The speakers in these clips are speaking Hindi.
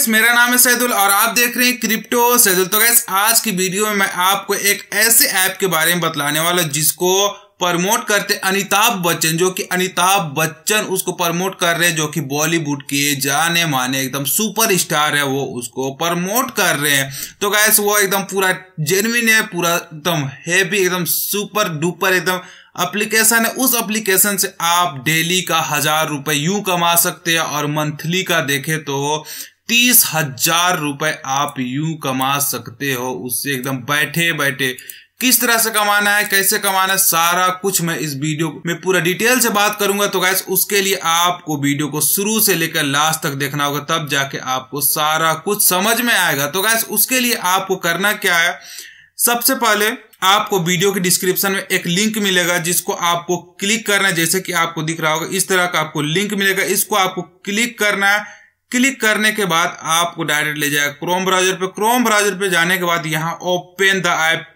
गैस मेरा नाम है सैदुल और आप देख रहे हैं क्रिप्टो सैदुल तो गैस आज की वीडियो में मैं आपको एक ऐसे ऐप के बारे में बतलाने वाला जिसको प्रमोट करते अनिताभ बच्चन जो कि अनिताभ बच्चन उसको प्रमोट कर रहे हैं जो कि बॉलीवुड के जाने माने एकदम सुपर स्टार है वो उसको प्रमोट कर रहे हैं तो गैस वो एकदम पूरा जेनविन है पूरा एकदम हैवी एकदम सुपर डुपर एकदम एप्लीकेशन है उस एप्लीकेशन से आप डेली का हजार रुपए यूं कमा सकते हैं और मंथली का देखें तो तीस हजार रुपए आप यूं कमा सकते हो उससे एकदम बैठे बैठे किस तरह से कमाना है कैसे कमाना है सारा कुछ मैं इस वीडियो में पूरा डिटेल से बात करूंगा तो गैस उसके लिए आपको वीडियो को शुरू से लेकर लास्ट तक देखना होगा तब जाके आपको सारा कुछ समझ में आएगा तो गैस उसके लिए आपको करना क्या है सबसे पहले आपको वीडियो के डिस्क्रिप्शन में एक लिंक मिलेगा जिसको आपको क्लिक करना है जैसे कि आपको दिख रहा होगा इस तरह का आपको लिंक मिलेगा इसको आपको क्लिक करना है क्लिक करने के बाद आपको डायरेक्ट ले जाएगा क्रोम ब्राउजर पे क्रोम ब्राउजर पे जाने के बाद यहाँ ओपन द ऐप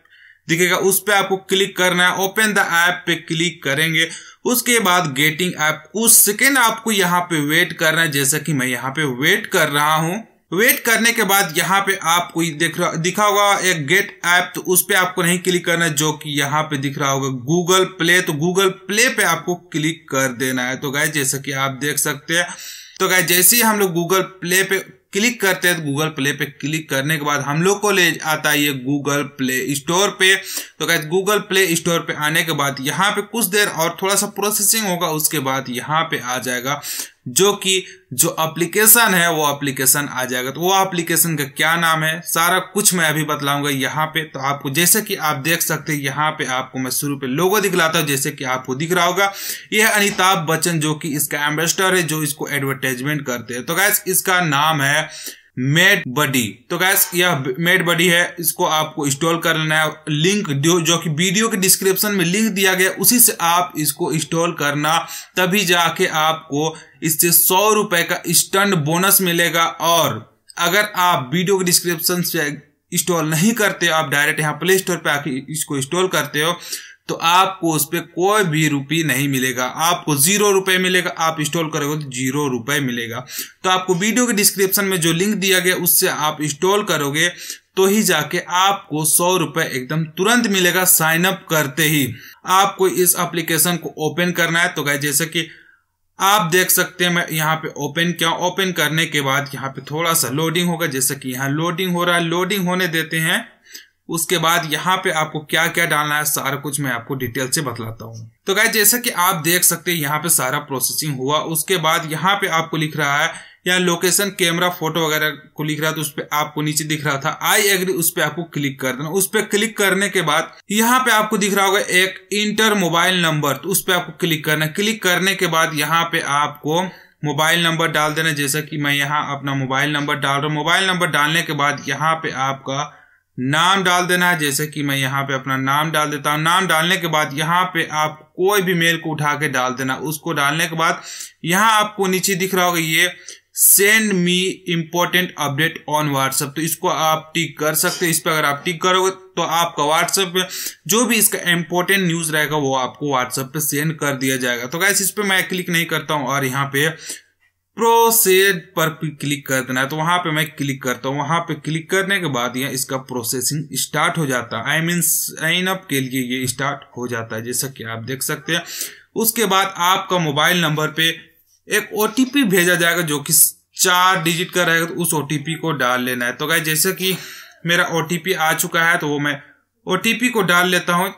दिखेगा उस पर आपको क्लिक करना है ओपन द ऐप पे क्लिक करेंगे उसके बाद गेटिंग ऐप उस सेकेंड आपको यहाँ पे वेट करना है जैसा कि मैं यहाँ पे वेट कर रहा हूँ वेट करने के बाद यहाँ पे आपको दिख रहा दिखा होगा एक गेट ऐप तो उस पर आपको नहीं क्लिक करना है जो कि यहाँ पे दिख रहा होगा गूगल प्ले तो गूगल प्ले पे आपको क्लिक कर देना है तो गाय जैसा कि आप देख सकते हैं तो गाय जैसे ही हम लोग गूगल प्ले पे क्लिक करते हैं तो गूगल प्ले पे क्लिक करने के बाद हम लोग को ले आता है ये गूगल प्ले स्टोर पे तो क्या गूगल प्ले स्टोर पे आने के बाद यहाँ पे कुछ देर और थोड़ा सा प्रोसेसिंग होगा उसके बाद यहाँ पे आ जाएगा जो कि जो एप्लीकेशन है वो एप्लीकेशन आ जाएगा तो वो एप्लीकेशन का क्या नाम है सारा कुछ मैं अभी बतलाऊंगा यहाँ पे तो आपको जैसे कि आप देख सकते हैं यहाँ पे आपको मैं शुरू पे लोगो दिखलाता हूँ जैसे कि आपको दिख रहा होगा ये है बच्चन जो कि इसका एम्बेसडर है जो इसको एडवर्टाइजमेंट करते हैं तो गैस इसका नाम है मेड बडी तो गैस यह मेड बडी है इसको आपको इंस्टॉल कर लेना है लिंक जो कि वीडियो के डिस्क्रिप्शन में लिंक दिया गया उसी से आप इसको इंस्टॉल करना तभी जाके आपको इससे सौ रुपए का स्टंट बोनस मिलेगा और अगर आप वीडियो के डिस्क्रिप्शन से इंस्टॉल नहीं करते हो आप डायरेक्ट यहाँ प्ले स्टोर पर आके इसको इंस्टॉल करते हो तो आपको उस पर कोई भी रुपये नहीं मिलेगा आपको जीरो रुपये मिलेगा आप इंस्टॉल करोगे तो जीरो रुपये मिलेगा तो आपको वीडियो के डिस्क्रिप्शन में जो लिंक दिया गया उससे आप इंस्टॉल करोगे तो ही जाके आपको सौ रुपये एकदम तुरंत मिलेगा साइन अप करते ही आपको इस एप्लीकेशन को ओपन करना है तो गए जैसे कि आप देख सकते हैं मैं यहाँ पे ओपन किया ओपन करने के बाद यहाँ पे थोड़ा सा लोडिंग होगा जैसे कि यहाँ लोडिंग हो रहा है लोडिंग होने देते हैं उसके बाद यहाँ पे आपको क्या क्या डालना है सारा कुछ मैं आपको डिटेल से बतलाता हूँ तो गाय जैसा कि आप देख सकते हैं यहाँ पे सारा प्रोसेसिंग हुआ उसके बाद यहाँ पे आपको लिख रहा है या लोकेशन कैमरा फोटो वगैरह को लिख रहा था उस पर आपको नीचे दिख रहा था आई एग्री उस पर आपको क्लिक कर देना उस पर क्लिक करने के बाद यहाँ पे आपको दिख रहा होगा एक इंटर मोबाइल नंबर तो उस पर आपको क्लिक करना क्लिक करने के बाद यहाँ पे आपको मोबाइल नंबर डाल देना जैसा कि मैं यहाँ अपना मोबाइल नंबर डाल रहा हूँ मोबाइल नंबर डालने के बाद यहाँ पे आपका नाम डाल देना है जैसे कि मैं यहाँ पे अपना नाम डाल देता हूँ नाम डालने के बाद यहाँ पे आप कोई भी मेल को उठा के डाल देना उसको डालने के बाद यहाँ आपको नीचे दिख रहा होगा ये send me important update on WhatsApp तो इसको आप टिक कर सकते हैं इस पर अगर आप टिक करोगे तो आपका व्हाट्सएप पे जो भी इसका इम्पोर्टेंट न्यूज रहेगा वो आपको व्हाट्सएप पे सेंड कर दिया जाएगा तो गैस इस पर मैं क्लिक नहीं करता हूँ और यहाँ पे प्रोसेस पर क्लिक कर देना है तो वहां पे मैं क्लिक करता हूँ वहां पे क्लिक करने के बाद यह इसका प्रोसेसिंग स्टार्ट हो जाता है आई मीन साइन अप के लिए ये स्टार्ट हो जाता है जैसा कि आप देख सकते हैं उसके बाद आपका मोबाइल नंबर पे एक ओ भेजा जाएगा जो कि चार डिजिट का रहेगा तो उस ओ को डाल लेना है तो गाय जैसे कि मेरा ओ आ चुका है तो वो मैं ओ को डाल लेता हूँ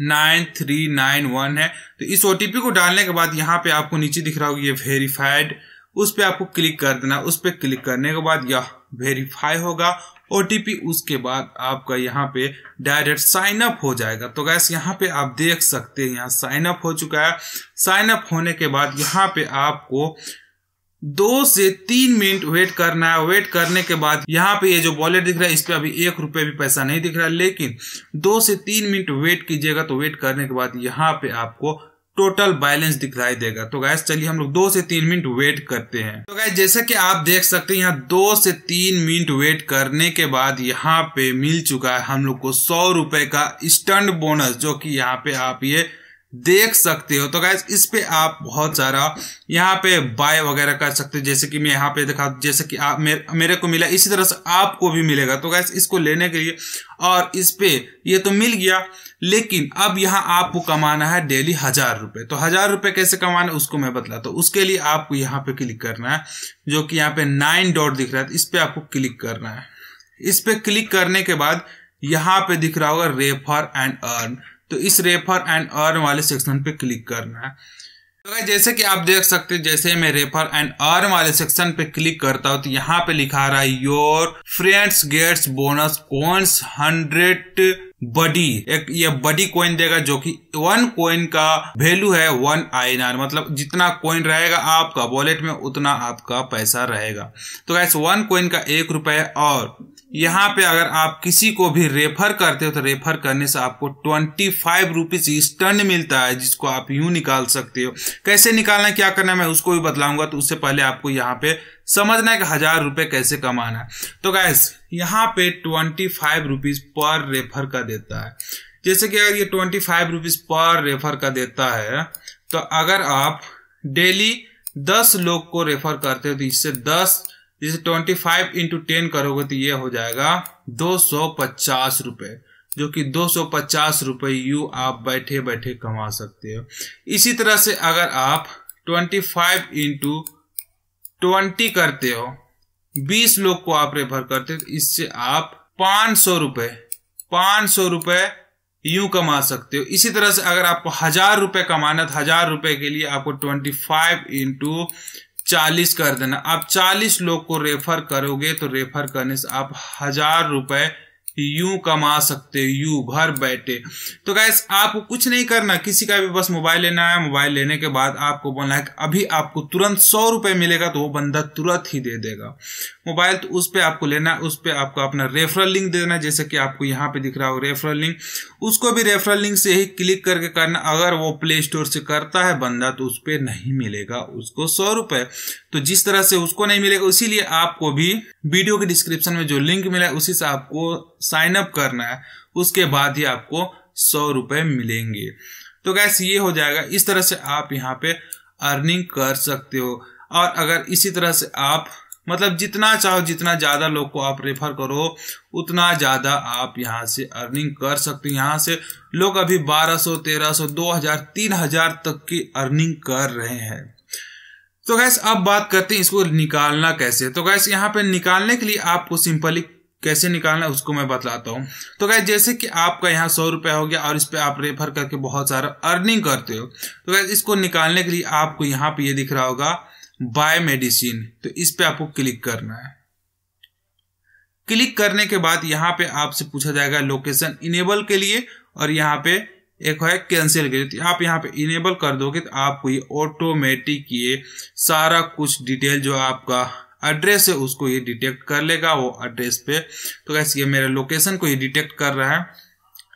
नाइन थ्री नाइन वन है तो इस ओ को डालने के बाद यहाँ पे आपको नीचे दिख रहा होगा ये वेरीफाइड उस पर आपको क्लिक कर देना उस पर क्लिक करने के बाद यह वेरीफाई होगा ओ उसके बाद आपका यहाँ पे डायरेक्ट साइन अप हो जाएगा तो गैस यहाँ पे आप देख सकते हैं यहाँ साइन अप हो चुका है साइन अप होने के बाद यहाँ पे आपको दो से तीन मिनट वेट करना है वेट करने के बाद यहाँ पे ये जो वॉलेट दिख रहा है इस पर अभी एक रुपये भी पैसा नहीं दिख रहा है लेकिन दो से तीन मिनट वेट कीजिएगा तो वेट करने के बाद यहाँ पे आपको टोटल बैलेंस दिखाई देगा तो गैस चलिए हम लोग दो से तीन मिनट वेट करते हैं तो गैस जैसे कि आप देख सकते हैं यहाँ दो से तीन मिनट वेट करने के बाद यहाँ पे मिल चुका है हम लोग को सौ रुपए का स्टंट बोनस जो कि यहाँ पे आप ये देख सकते हो तो गैस इस पे आप बहुत सारा यहाँ पे बाय वगैरह कर सकते हो जैसे कि मैं यहाँ पे दिखा जैसे कि आप मेरे, मेरे को मिला इसी तरह से आपको भी मिलेगा तो गैस इसको लेने के लिए और इस पे ये तो मिल गया लेकिन अब यहाँ आपको कमाना है डेली हजार रुपये तो हजार रुपये कैसे कमाना उसको मैं बतला तो उसके लिए आपको यहाँ पे क्लिक करना है जो कि यहाँ पे नाइन डॉट दिख रहा है तो इस पे आपको क्लिक करना है इस पे क्लिक करने के बाद यहाँ पे दिख रहा होगा रेफर एंड अर्न तो इस रेफर एंड अर्न वाले सेक्शन पे क्लिक करना है तो जैसे कि आप देख सकते हैं जैसे मैं रेफर एंड अर्न वाले सेक्शन पे क्लिक करता हूं तो यहाँ पे लिखा रहा है your friends gets bonus coins hundred buddy एक ये बडी कॉइन देगा जो कि वन कॉइन का वैल्यू है वन आईनार मतलब जितना कॉइन रहेगा आपका वॉलेट में उतना आपका पैसा रहेगा तो गैस वन कॉइन का एक रुपए और यहाँ पे अगर आप किसी को भी रेफर करते हो तो रेफर करने से आपको ट्वेंटी फाइव रुपीज स्टर्न मिलता है जिसको आप यूं निकाल सकते हो कैसे निकालना है क्या करना मैं उसको भी बतलाऊंगा तो उससे पहले आपको यहाँ पे समझना है कि हजार रुपए कैसे कमाना है तो गैस यहाँ पे ट्वेंटी फाइव रुपीज पर रेफर का देता है जैसे कि अगर ये ट्वेंटी फाइव रुपीज पर रेफर का देता है तो अगर आप डेली दस लोग को रेफर करते हो तो इससे दस जैसे ट्वेंटी फाइव इंटू टेन करोगे तो ये हो जाएगा दो सौ पचास रुपए जो कि दो सौ पचास रुपए यू आप बैठे बैठे कमा सकते हो इसी तरह से अगर आप ट्वेंटी फाइव इंटू ट्वेंटी करते हो बीस लोग को आप रेफर करते हो तो इससे आप पांच सौ रुपए पांच सौ रुपए यू कमा सकते हो इसी तरह से अगर आपको हजार रुपए कमाना तो हजार रुपए के लिए आपको ट्वेंटी फाइव इंटू चालीस कर देना आप चालीस लोग को रेफर करोगे तो रेफर करने से आप हजार रुपए यू कमा सकते हो यू घर बैठे तो गैस आपको कुछ नहीं करना किसी का भी बस मोबाइल लेना है मोबाइल लेने के बाद आपको बोलना है कि अभी आपको तुरंत सौ रुपये मिलेगा तो वो बंदा तुरंत ही दे देगा मोबाइल तो उस पर आपको लेना है उस पर आपको अपना रेफरल लिंक देना है जैसे कि आपको यहाँ पे दिख रहा हो रेफरल लिंक उसको भी रेफरल लिंक से ही क्लिक करके करना अगर वो प्ले स्टोर से करता है बंदा तो उस पर नहीं मिलेगा उसको सौ रुपए तो जिस तरह से उसको नहीं मिलेगा इसीलिए आपको भी वीडियो के डिस्क्रिप्शन में जो लिंक मिला है उसी से आपको साइन अप करना है उसके बाद ही आपको सौ रुपये मिलेंगे तो गैस ये हो जाएगा इस तरह से आप यहाँ पे अर्निंग कर सकते हो और अगर इसी तरह से आप मतलब जितना चाहो जितना ज़्यादा लोग को आप रेफर करो उतना ज़्यादा आप यहाँ से अर्निंग कर सकते हो यहाँ से लोग अभी 1200, 1300, 2000, 3000 तक की अर्निंग कर रहे हैं तो गैस अब बात करते हैं इसको निकालना कैसे तो गैस यहाँ पे निकालने के लिए आपको सिंपली कैसे निकालना है उसको मैं बतलाता हूँ तो गैस जैसे कि आपका यहाँ सौ रुपया हो गया और इस पर आप रेफर करके बहुत सारा अर्निंग करते हो तो गैस इसको निकालने के लिए आपको यहाँ पे ये यह दिख रहा होगा बाय मेडिसिन तो इस पर आपको क्लिक करना है क्लिक करने के बाद यहाँ पे आपसे पूछा जाएगा लोकेशन इनेबल के लिए और यहाँ पे एक है कैंसिल के आप यहाँ पे इनेबल कर दोगे तो आपको ये ऑटोमेटिक ये सारा कुछ डिटेल जो आपका एड्रेस है उसको ये डिटेक्ट कर लेगा वो एड्रेस पे तो कैसे ये मेरे लोकेशन को ये डिटेक्ट कर रहा है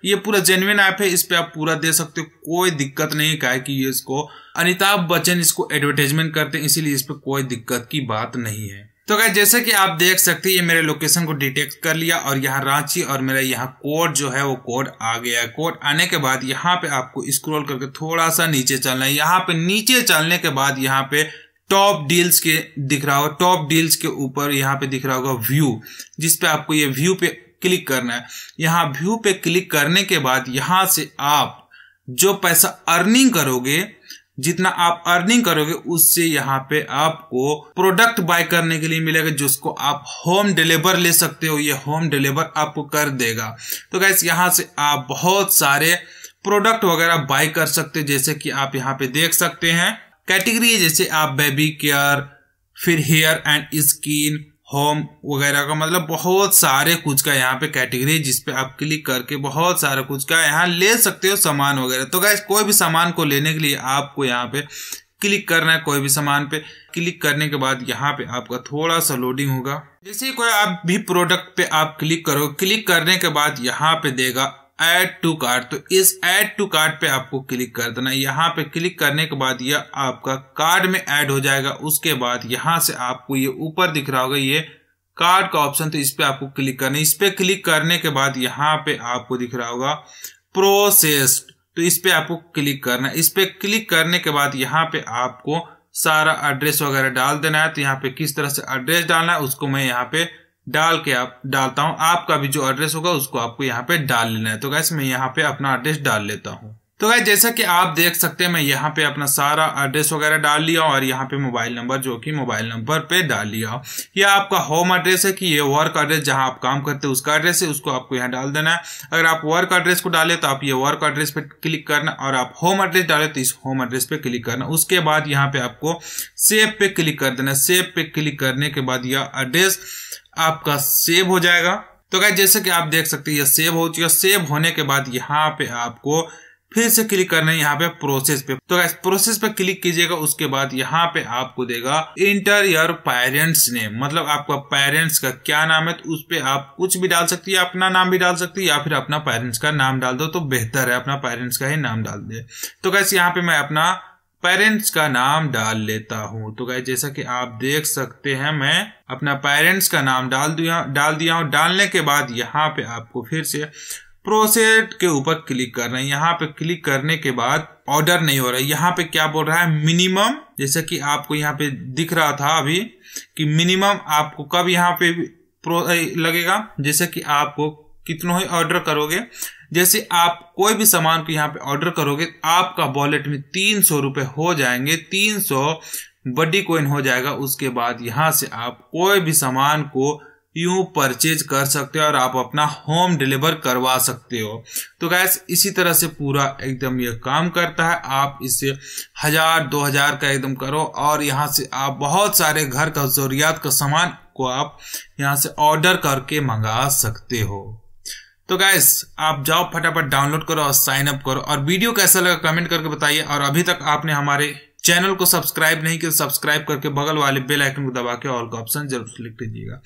ये पूरा जेन्यन ऐप है इस पर आप पूरा दे सकते हो कोई दिक्कत नहीं का है कि ये इसको अमिताभ बच्चन इसको एडवर्टाइजमेंट करते हैं इसीलिए इस पर कोई दिक्कत की बात नहीं है तो क्या जैसे कि आप देख सकते हैं ये मेरे लोकेशन को डिटेक्ट कर लिया और यहाँ रांची और मेरा यहाँ कोड जो है वो कोड आ गया है कोड आने के बाद यहाँ पे आपको स्क्रॉल करके थोड़ा सा नीचे चलना है यहाँ पे नीचे चलने के बाद यहाँ पे टॉप डील्स के दिख रहा होगा टॉप डील्स के ऊपर यहाँ पे दिख रहा होगा व्यू जिसपे आपको ये व्यू पे क्लिक करना है यहाँ व्यू पे क्लिक करने के बाद यहाँ से आप जो पैसा अर्निंग करोगे जितना आप अर्निंग करोगे उससे यहाँ पे आपको प्रोडक्ट बाय करने के लिए मिलेगा जिसको आप होम डिलीवर ले सकते हो ये होम डिलीवर आपको कर देगा तो गैस यहाँ से आप बहुत सारे प्रोडक्ट वगैरह बाय कर सकते हो जैसे कि आप यहाँ पे देख सकते हैं कैटेगरी जैसे आप बेबी केयर फिर हेयर एंड स्किन होम वगैरह का मतलब बहुत सारे कुछ का यहाँ पे कैटेगरी जिस पे आप क्लिक करके बहुत सारा कुछ का यहाँ ले सकते हो सामान वगैरह तो गैस कोई भी सामान को लेने के लिए आपको यहाँ पे क्लिक करना है कोई भी सामान पे क्लिक करने के बाद यहाँ पे आपका थोड़ा सा लोडिंग होगा जैसे कोई आप भी प्रोडक्ट पे आप क्लिक करो क्लिक करने के बाद यहाँ पे देगा एड टू कार्ट तो इस एड टू कार्ट पे आपको क्लिक कर देना है यहाँ पे क्लिक करने के बाद यह आपका कार्ड में एड हो जाएगा उसके बाद यहाँ से आपको ये ऊपर दिख रहा होगा ये कार्ड का ऑप्शन तो इस पे आपको क्लिक करना है इस पे क्लिक करने के बाद यहाँ पे आपको दिख रहा होगा प्रोसेस्ड तो इस पे आपको क्लिक करना है इस पे क्लिक करने के बाद यहाँ पे आपको सारा एड्रेस वगैरह डाल देना है तो यहाँ पे किस तरह से एड्रेस डालना है उसको मैं यहाँ पे डाल के आप डालता हूँ आपका भी जो एड्रेस होगा उसको आपको यहाँ पे डाल लेना है तो गैस मैं यहाँ पे अपना एड्रेस डाल लेता हूँ तो गैस जैसा कि आप देख सकते हैं मैं यहाँ पे अपना सारा एड्रेस वगैरह डाल लिया हूँ और यहाँ पे मोबाइल नंबर जो कि मोबाइल नंबर पे डाल लिया यह आपका होम एड्रेस है कि ये वर्क एड्रेस जहाँ आप काम करते हैं उसका एड्रेस है उसको आपको यहाँ डाल देना है अगर आप वर्क एड्रेस को डालें तो आप ये वर्क एड्रेस पे क्लिक करना और आप होम एड्रेस डालें तो इस होम एड्रेस पे क्लिक करना उसके बाद यहाँ पे आपको सेव पे क्लिक कर देना सेव पे क्लिक करने के बाद यह एड्रेस आपका सेव हो जाएगा तो गाइज जैसे कि आप देख सकते हैं ये सेव हो चुका है सेव होने के बाद यहाँ पे आपको फिर से क्लिक करना है यहाँ पे प्रोसेस पे तो गैस प्रोसेस पे क्लिक कीजिएगा उसके बाद यहाँ पे आपको देगा इंटर योर पेरेंट्स नेम मतलब आपका पेरेंट्स का क्या नाम है तो उस पर आप कुछ भी डाल सकती है अपना नाम भी डाल सकती है या फिर अपना पेरेंट्स का नाम डाल दो तो बेहतर है अपना पेरेंट्स का ही नाम डाल दे तो गैस यहाँ पे मैं अपना पेरेंट्स का नाम डाल लेता हूं तो गाय जैसा कि आप देख सकते हैं मैं अपना पेरेंट्स का नाम डाल दिया डाल दिया हूँ डालने के बाद यहाँ पे आपको फिर से प्रोसेस के ऊपर क्लिक करना है यहाँ पे क्लिक करने के बाद ऑर्डर नहीं हो रहा है यहाँ पे क्या बोल रहा है मिनिमम जैसा कि आपको यहाँ पे दिख रहा था अभी कि मिनिमम आपको कब यहाँ पे लगेगा जैसे कि आपको कितनों ही ऑर्डर करोगे जैसे आप कोई भी सामान को यहाँ पे ऑर्डर करोगे आपका वॉलेट में तीन सौ रुपये हो जाएंगे तीन सौ बडी कोइन हो जाएगा उसके बाद यहाँ से आप कोई भी सामान को यूं परचेज कर सकते हो और आप अपना होम डिलीवर करवा सकते हो तो गैस इसी तरह से पूरा एकदम यह काम करता है आप इसे हजार दो हजार का एकदम करो और यहाँ से आप बहुत सारे घर का जरूरियात का सामान को आप यहाँ से ऑर्डर करके मंगा सकते हो तो गैस आप जाओ फटाफट डाउनलोड करो और साइन अप करो और वीडियो कैसा लगा कमेंट करके बताइए और अभी तक आपने हमारे चैनल को सब्सक्राइब नहीं किया सब्सक्राइब तो करके बगल वाले बेल आइकन को दबा के ऑल का ऑप्शन जरूर क्लिक कीजिएगा